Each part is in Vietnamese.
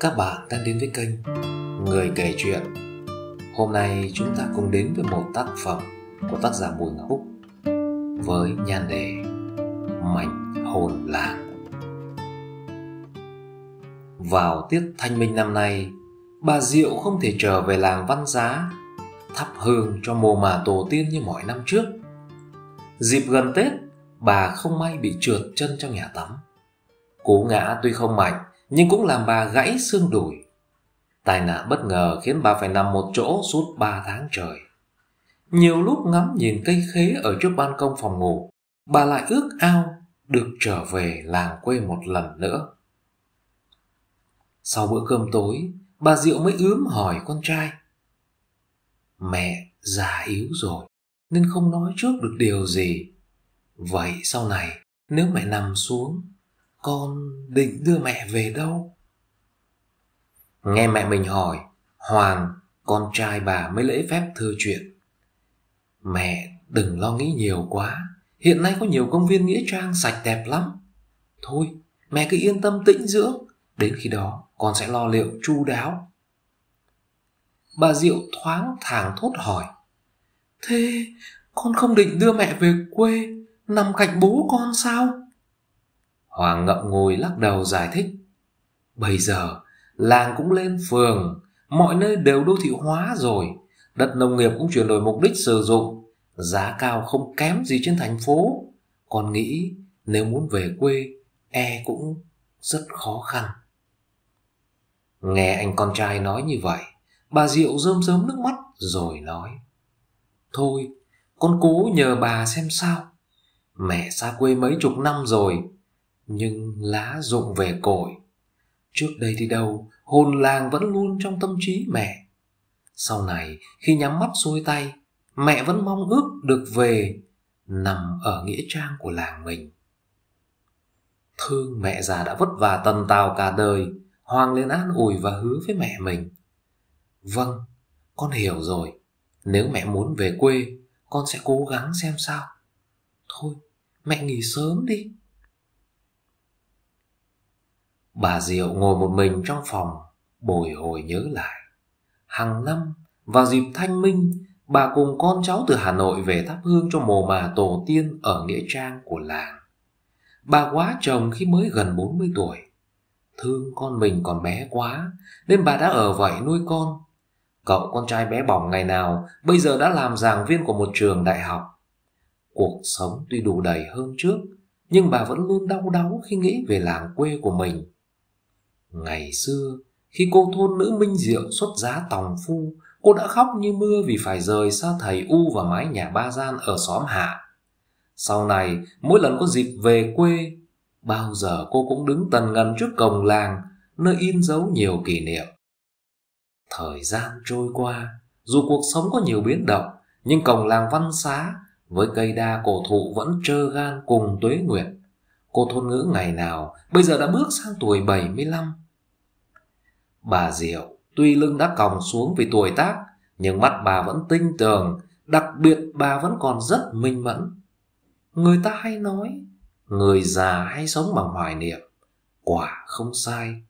các bạn đang đến với kênh Người kể chuyện. Hôm nay chúng ta cùng đến với một tác phẩm của tác giả Bùi Ngọc Húc với nhan đề Mảnh hồn làng. Vào tiết thanh minh năm nay, bà Diệu không thể trở về làng Văn Giá thắp hương cho mồ mả tổ tiên như mọi năm trước. Dịp gần Tết, bà không may bị trượt chân trong nhà tắm. Cú ngã tuy không mạnh, nhưng cũng làm bà gãy xương đùi. Tai nạn bất ngờ khiến bà phải nằm một chỗ suốt 3 tháng trời. Nhiều lúc ngắm nhìn cây khế ở trước ban công phòng ngủ, bà lại ước ao được trở về làng quê một lần nữa. Sau bữa cơm tối, bà Diệu mới ướm hỏi con trai. Mẹ già yếu rồi, nên không nói trước được điều gì. Vậy sau này, nếu mẹ nằm xuống con định đưa mẹ về đâu ừ. nghe mẹ mình hỏi hoàng con trai bà mới lễ phép thưa chuyện mẹ đừng lo nghĩ nhiều quá hiện nay có nhiều công viên nghĩa trang sạch đẹp lắm thôi mẹ cứ yên tâm tĩnh dưỡng đến khi đó con sẽ lo liệu chu đáo bà diệu thoáng thàng thốt hỏi thế con không định đưa mẹ về quê nằm cạnh bố con sao Hoàng ngậm ngùi lắc đầu giải thích. Bây giờ, làng cũng lên phường, mọi nơi đều đô thị hóa rồi. Đất nông nghiệp cũng chuyển đổi mục đích sử dụng, giá cao không kém gì trên thành phố. Còn nghĩ nếu muốn về quê, e cũng rất khó khăn. Nghe anh con trai nói như vậy, bà Diệu rơm rớm nước mắt rồi nói. Thôi, con cố nhờ bà xem sao. Mẹ xa quê mấy chục năm rồi, nhưng lá rụng về cội trước đây đi đâu hồn làng vẫn luôn trong tâm trí mẹ sau này khi nhắm mắt xuôi tay mẹ vẫn mong ước được về nằm ở nghĩa trang của làng mình thương mẹ già đã vất vả tần tào cả đời hoàng lên an ủi và hứa với mẹ mình vâng con hiểu rồi nếu mẹ muốn về quê con sẽ cố gắng xem sao thôi mẹ nghỉ sớm đi Bà Diệu ngồi một mình trong phòng, bồi hồi nhớ lại. Hàng năm, vào dịp thanh minh, bà cùng con cháu từ Hà Nội về thắp hương cho mồ mà tổ tiên ở Nghĩa Trang của làng. Bà quá chồng khi mới gần 40 tuổi. Thương con mình còn bé quá, nên bà đã ở vậy nuôi con. Cậu con trai bé bỏng ngày nào, bây giờ đã làm giảng viên của một trường đại học. Cuộc sống tuy đủ đầy hơn trước, nhưng bà vẫn luôn đau đáu khi nghĩ về làng quê của mình Ngày xưa, khi cô thôn nữ Minh Diệu xuất giá tòng phu, cô đã khóc như mưa vì phải rời xa thầy U và mái nhà ba gian ở xóm Hạ. Sau này, mỗi lần có dịp về quê, bao giờ cô cũng đứng tần ngần trước cổng làng, nơi in dấu nhiều kỷ niệm. Thời gian trôi qua, dù cuộc sống có nhiều biến động, nhưng cổng làng văn xá với cây đa cổ thụ vẫn trơ gan cùng tuế nguyệt. Cô thôn ngữ ngày nào bây giờ đã bước sang tuổi 75, Bà Diệu tuy lưng đã còng xuống vì tuổi tác, nhưng mắt bà vẫn tinh tường, đặc biệt bà vẫn còn rất minh mẫn. Người ta hay nói, người già hay sống bằng hoài niệm, quả không sai.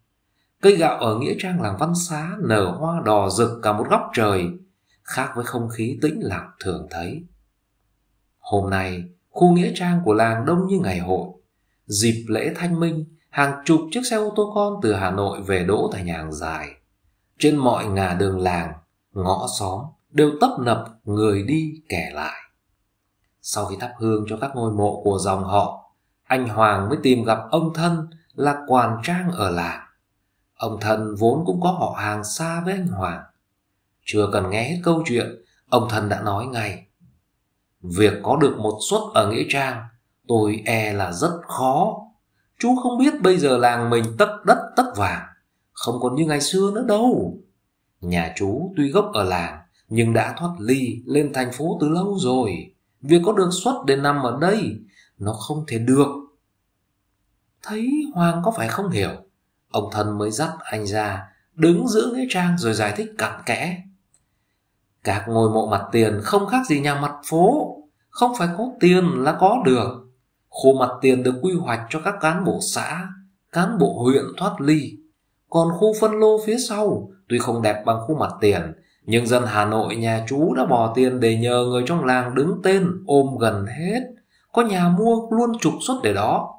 Cây gạo ở Nghĩa Trang làng Văn Xá nở hoa đỏ rực cả một góc trời, khác với không khí tĩnh lặng thường thấy. Hôm nay, khu Nghĩa Trang của làng đông như ngày hội. Dịp lễ thanh minh, hàng chục chiếc xe ô tô con từ Hà Nội về đỗ tại nhà hàng dài. Trên mọi ngả đường làng, ngõ xóm đều tấp nập người đi kẻ lại. Sau khi thắp hương cho các ngôi mộ của dòng họ, anh Hoàng mới tìm gặp ông thân là quản trang ở làng. Ông thân vốn cũng có họ hàng xa với anh Hoàng. Chưa cần nghe hết câu chuyện, ông thân đã nói ngay. Việc có được một suất ở Nghĩa Trang, tôi e là rất khó Chú không biết bây giờ làng mình tất đất tất vàng, không còn như ngày xưa nữa đâu. Nhà chú tuy gốc ở làng, nhưng đã thoát ly lên thành phố từ lâu rồi. Việc có đường xuất để nằm ở đây, nó không thể được. Thấy Hoàng có phải không hiểu, ông thân mới dắt anh ra, đứng giữa nghĩa trang rồi giải thích cặn kẽ. Các ngôi mộ mặt tiền không khác gì nhà mặt phố, không phải có tiền là có được. Khu mặt tiền được quy hoạch cho các cán bộ xã, cán bộ huyện thoát ly. Còn khu phân lô phía sau, tuy không đẹp bằng khu mặt tiền, nhưng dân Hà Nội nhà chú đã bỏ tiền để nhờ người trong làng đứng tên ôm gần hết. Có nhà mua luôn trục xuất để đó.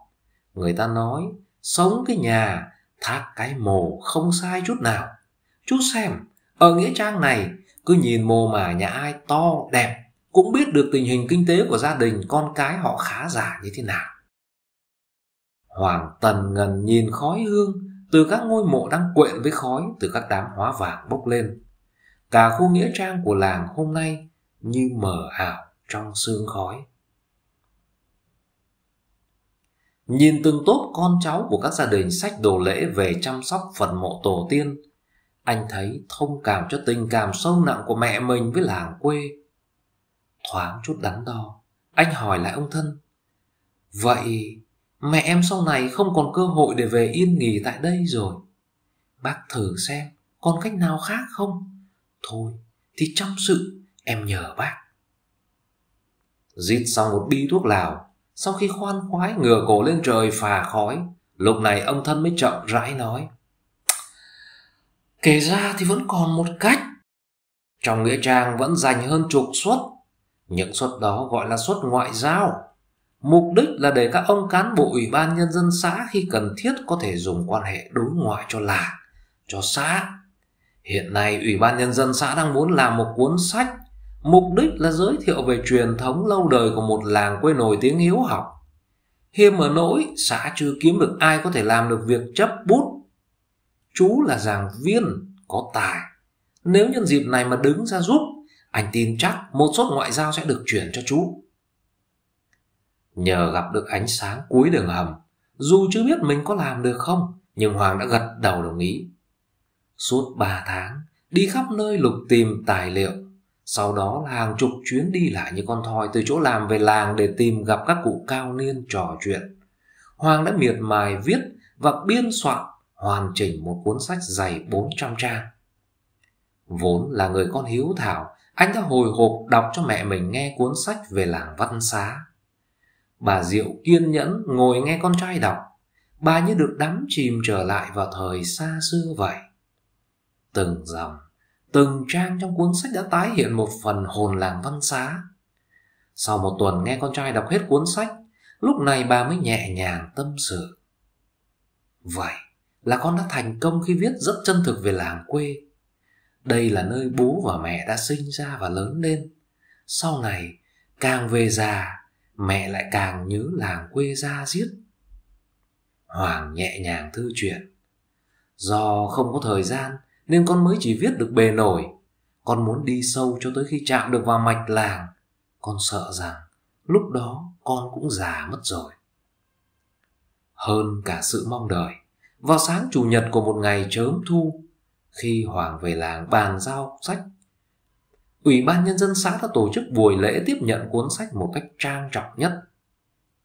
Người ta nói, sống cái nhà, thác cái mồ không sai chút nào. Chú xem, ở Nghĩa Trang này, cứ nhìn mồ mà nhà ai to, đẹp, cũng biết được tình hình kinh tế của gia đình con cái họ khá giả như thế nào hoàng tần ngần nhìn khói hương từ các ngôi mộ đang quện với khói từ các đám hóa vàng bốc lên cả khu nghĩa trang của làng hôm nay như mờ ảo trong sương khói nhìn từng tốt con cháu của các gia đình sách đồ lễ về chăm sóc phần mộ tổ tiên anh thấy thông cảm cho tình cảm sâu nặng của mẹ mình với làng quê thoáng chút đắn đo anh hỏi lại ông thân vậy mẹ em sau này không còn cơ hội để về yên nghỉ tại đây rồi bác thử xem còn cách nào khác không thôi thì trong sự em nhờ bác rít xong một bi thuốc lào sau khi khoan khoái ngửa cổ lên trời phà khói lúc này ông thân mới chậm rãi nói kể ra thì vẫn còn một cách trong nghĩa trang vẫn dành hơn chục suất những suất đó gọi là suất ngoại giao. Mục đích là để các ông cán bộ ủy ban nhân dân xã khi cần thiết có thể dùng quan hệ đối ngoại cho làng, cho xã. Hiện nay ủy ban nhân dân xã đang muốn làm một cuốn sách, mục đích là giới thiệu về truyền thống lâu đời của một làng quê nổi tiếng hiếu học. Hiêm ở nỗi xã chưa kiếm được ai có thể làm được việc chấp bút. Chú là giảng viên, có tài. Nếu nhân dịp này mà đứng ra giúp anh tin chắc một suất ngoại giao sẽ được chuyển cho chú. Nhờ gặp được ánh sáng cuối đường hầm, dù chưa biết mình có làm được không, nhưng Hoàng đã gật đầu đồng ý. Suốt ba tháng, đi khắp nơi lục tìm tài liệu, sau đó là hàng chục chuyến đi lại như con thoi từ chỗ làm về làng để tìm gặp các cụ cao niên trò chuyện. Hoàng đã miệt mài viết và biên soạn hoàn chỉnh một cuốn sách dày 400 trang. Vốn là người con hiếu thảo, anh đã hồi hộp đọc cho mẹ mình nghe cuốn sách về làng văn xá. Bà Diệu kiên nhẫn ngồi nghe con trai đọc. Bà như được đắm chìm trở lại vào thời xa xưa vậy. Từng dòng, từng trang trong cuốn sách đã tái hiện một phần hồn làng văn xá. Sau một tuần nghe con trai đọc hết cuốn sách, lúc này bà mới nhẹ nhàng tâm sự. Vậy là con đã thành công khi viết rất chân thực về làng quê đây là nơi bố và mẹ đã sinh ra và lớn lên. Sau này, càng về già, mẹ lại càng nhớ làng quê ra giết. Hoàng nhẹ nhàng thư chuyện. Do không có thời gian nên con mới chỉ viết được bề nổi. Con muốn đi sâu cho tới khi chạm được vào mạch làng. Con sợ rằng lúc đó con cũng già mất rồi. Hơn cả sự mong đợi, vào sáng chủ nhật của một ngày chớm thu, khi Hoàng về làng bàn giao sách, Ủy ban Nhân dân xã đã tổ chức buổi lễ tiếp nhận cuốn sách một cách trang trọng nhất.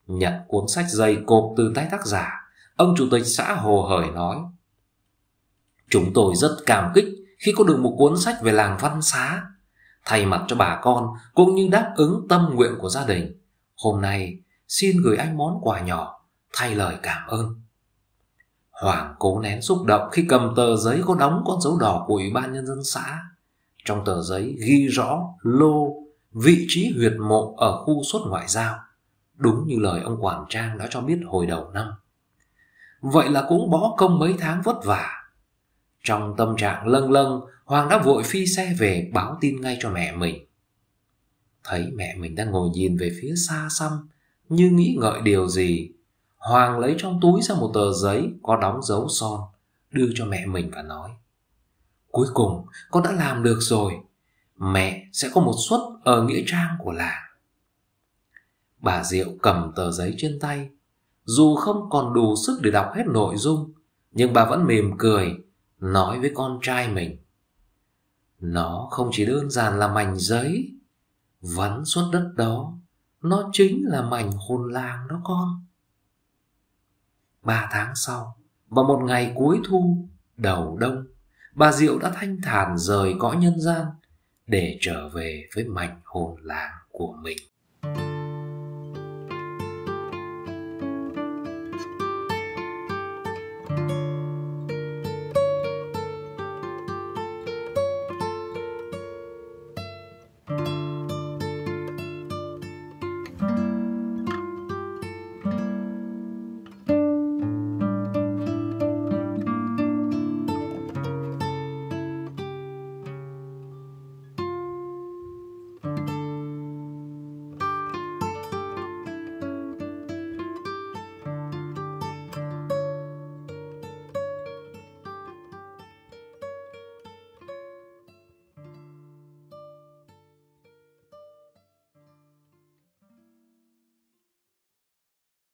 Nhận cuốn sách dày cộp từ tay tác giả, ông chủ tịch xã hồ hởi nói Chúng tôi rất cảm kích khi có được một cuốn sách về làng văn xá, thay mặt cho bà con cũng như đáp ứng tâm nguyện của gia đình. Hôm nay, xin gửi anh món quà nhỏ thay lời cảm ơn. Hoàng cố nén xúc động khi cầm tờ giấy có đóng con dấu đỏ của Ủy ban Nhân dân xã. Trong tờ giấy ghi rõ lô vị trí huyệt mộ ở khu xuất ngoại giao, đúng như lời ông Quảng Trang đã cho biết hồi đầu năm. Vậy là cũng bó công mấy tháng vất vả. Trong tâm trạng lâng lâng, Hoàng đã vội phi xe về báo tin ngay cho mẹ mình. Thấy mẹ mình đang ngồi nhìn về phía xa xăm, như nghĩ ngợi điều gì Hoàng lấy trong túi ra một tờ giấy có đóng dấu son, đưa cho mẹ mình và nói. Cuối cùng, con đã làm được rồi. Mẹ sẽ có một suất ở nghĩa trang của làng. Bà Diệu cầm tờ giấy trên tay. Dù không còn đủ sức để đọc hết nội dung, nhưng bà vẫn mỉm cười, nói với con trai mình. Nó không chỉ đơn giản là mảnh giấy, vắn suốt đất đó, nó chính là mảnh hồn làng đó con. Ba tháng sau, và một ngày cuối thu, đầu đông, bà Diệu đã thanh thản rời cõi nhân gian để trở về với mảnh hồn làng của mình.